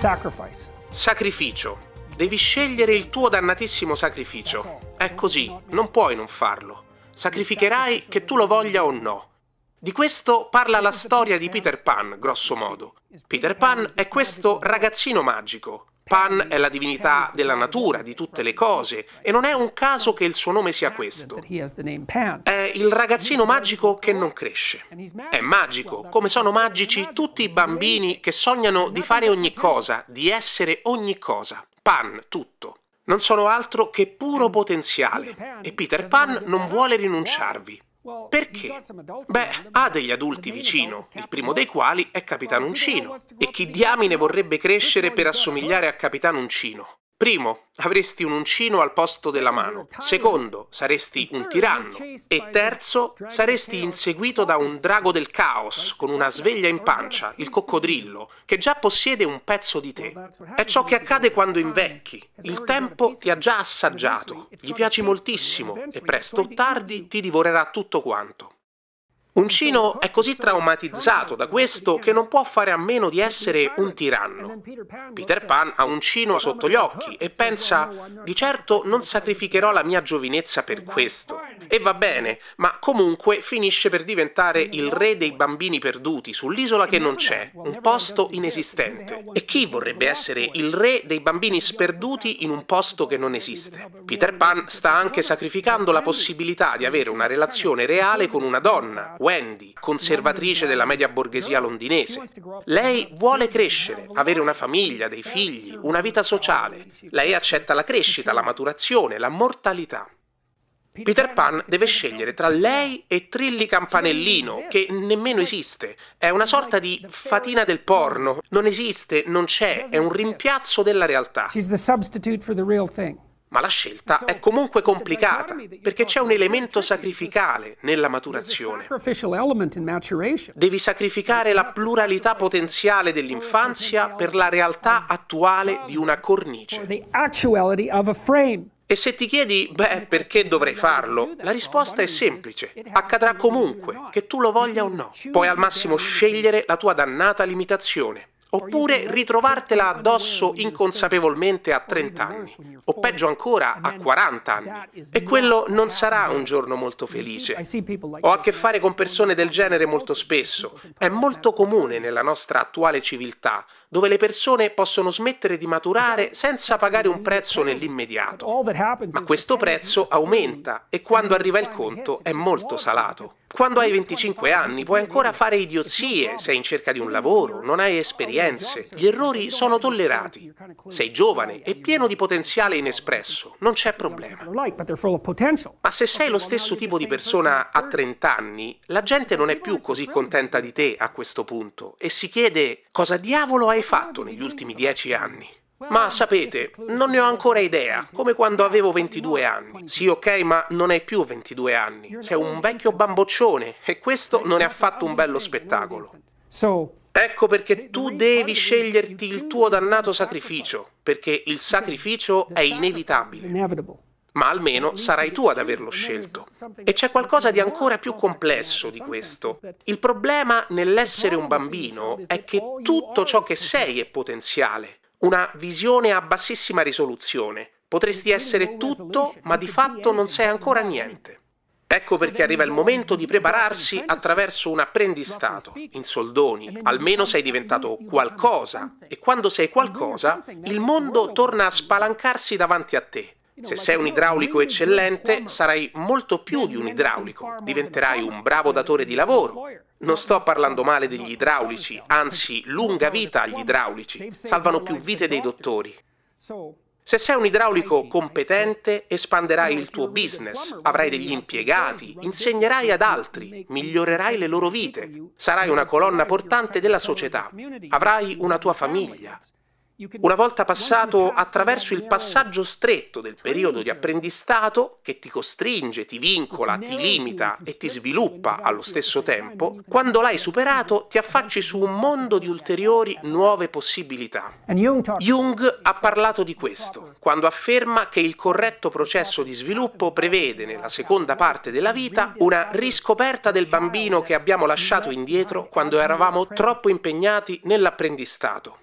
Sacrifice. Sacrificio. Devi scegliere il tuo dannatissimo sacrificio. È così, non puoi non farlo. Sacrificherai che tu lo voglia o no. Di questo parla la storia di Peter Pan, grosso modo. Peter Pan è questo ragazzino magico, Pan è la divinità della natura, di tutte le cose, e non è un caso che il suo nome sia questo. È il ragazzino magico che non cresce. È magico, come sono magici tutti i bambini che sognano di fare ogni cosa, di essere ogni cosa. Pan, tutto. Non sono altro che puro potenziale, e Peter Pan non vuole rinunciarvi. Perché? Beh, ha degli adulti vicino, il primo dei quali è Capitan Uncino. E chi diamine vorrebbe crescere per assomigliare a Capitan Uncino? Primo, avresti un uncino al posto della mano. Secondo, saresti un tiranno. E terzo, saresti inseguito da un drago del caos con una sveglia in pancia, il coccodrillo, che già possiede un pezzo di te. È ciò che accade quando invecchi. Il tempo ti ha già assaggiato, gli piaci moltissimo e presto o tardi ti divorerà tutto quanto. Uncino è così traumatizzato da questo che non può fare a meno di essere un tiranno. Peter Pan ha Uncino sotto gli occhi e pensa, di certo non sacrificherò la mia giovinezza per questo. E va bene, ma comunque finisce per diventare il re dei bambini perduti sull'isola che non c'è, un posto inesistente. E chi vorrebbe essere il re dei bambini sperduti in un posto che non esiste? Peter Pan sta anche sacrificando la possibilità di avere una relazione reale con una donna Wendy, conservatrice della media borghesia londinese. Lei vuole crescere, avere una famiglia, dei figli, una vita sociale. Lei accetta la crescita, la maturazione, la mortalità. Peter Pan deve scegliere tra lei e Trilli Campanellino, che nemmeno esiste. È una sorta di fatina del porno. Non esiste, non c'è, è un rimpiazzo della realtà. She's the substitute for the real thing. Ma la scelta è comunque complicata, perché c'è un elemento sacrificale nella maturazione. Devi sacrificare la pluralità potenziale dell'infanzia per la realtà attuale di una cornice. E se ti chiedi, beh, perché dovrei farlo? La risposta è semplice. Accadrà comunque, che tu lo voglia o no. Puoi al massimo scegliere la tua dannata limitazione oppure ritrovartela addosso inconsapevolmente a 30 anni, o peggio ancora a 40 anni. E quello non sarà un giorno molto felice. Ho a che fare con persone del genere molto spesso. È molto comune nella nostra attuale civiltà, dove le persone possono smettere di maturare senza pagare un prezzo nell'immediato. Ma questo prezzo aumenta e quando arriva il conto è molto salato. Quando hai 25 anni puoi ancora fare idiozie, sei in cerca di un lavoro, non hai esperienza esperienze, gli errori sono tollerati. Sei giovane e pieno di potenziale inespresso, non c'è problema. Ma se sei lo stesso tipo di persona a 30 anni, la gente non è più così contenta di te a questo punto e si chiede cosa diavolo hai fatto negli ultimi 10 anni. Ma sapete, non ne ho ancora idea, come quando avevo 22 anni. Sì, ok, ma non hai più 22 anni. Sei un vecchio bamboccione e questo non è affatto un bello spettacolo. So, Ecco perché tu devi sceglierti il tuo dannato sacrificio, perché il sacrificio è inevitabile ma almeno sarai tu ad averlo scelto. E c'è qualcosa di ancora più complesso di questo. Il problema nell'essere un bambino è che tutto ciò che sei è potenziale, una visione a bassissima risoluzione. Potresti essere tutto, ma di fatto non sei ancora niente. Ecco perché arriva il momento di prepararsi attraverso un apprendistato. In soldoni, almeno sei diventato qualcosa e quando sei qualcosa, il mondo torna a spalancarsi davanti a te. Se sei un idraulico eccellente, sarai molto più di un idraulico, diventerai un bravo datore di lavoro. Non sto parlando male degli idraulici, anzi lunga vita agli idraulici, salvano più vite dei dottori. Se sei un idraulico competente, espanderai il tuo business, avrai degli impiegati, insegnerai ad altri, migliorerai le loro vite, sarai una colonna portante della società, avrai una tua famiglia, una volta passato attraverso il passaggio stretto del periodo di apprendistato, che ti costringe, ti vincola, ti limita e ti sviluppa allo stesso tempo, quando l'hai superato ti affacci su un mondo di ulteriori nuove possibilità. Jung ha parlato di questo, quando afferma che il corretto processo di sviluppo prevede nella seconda parte della vita una riscoperta del bambino che abbiamo lasciato indietro quando eravamo troppo impegnati nell'apprendistato.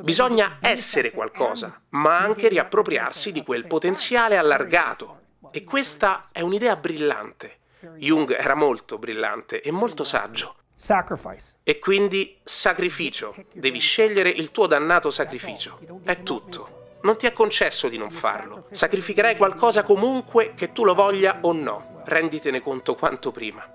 Bisogna essere qualcosa, ma anche riappropriarsi di quel potenziale allargato. E questa è un'idea brillante. Jung era molto brillante e molto saggio. E quindi sacrificio. Devi scegliere il tuo dannato sacrificio. È tutto. Non ti è concesso di non farlo. Sacrificherai qualcosa comunque che tu lo voglia o no. Renditene conto quanto prima.